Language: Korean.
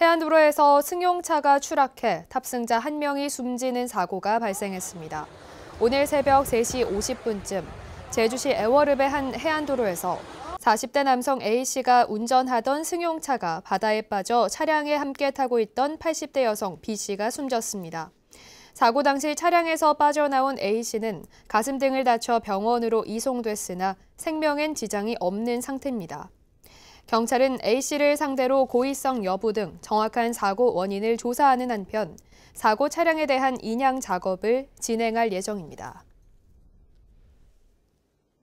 해안도로에서 승용차가 추락해 탑승자 한명이 숨지는 사고가 발생했습니다. 오늘 새벽 3시 50분쯤 제주시 애월읍의 한 해안도로에서 40대 남성 A씨가 운전하던 승용차가 바다에 빠져 차량에 함께 타고 있던 80대 여성 B씨가 숨졌습니다. 사고 당시 차량에서 빠져나온 A씨는 가슴 등을 다쳐 병원으로 이송됐으나 생명엔 지장이 없는 상태입니다. 경찰은 A씨를 상대로 고의성 여부 등 정확한 사고 원인을 조사하는 한편 사고 차량에 대한 인양 작업을 진행할 예정입니다.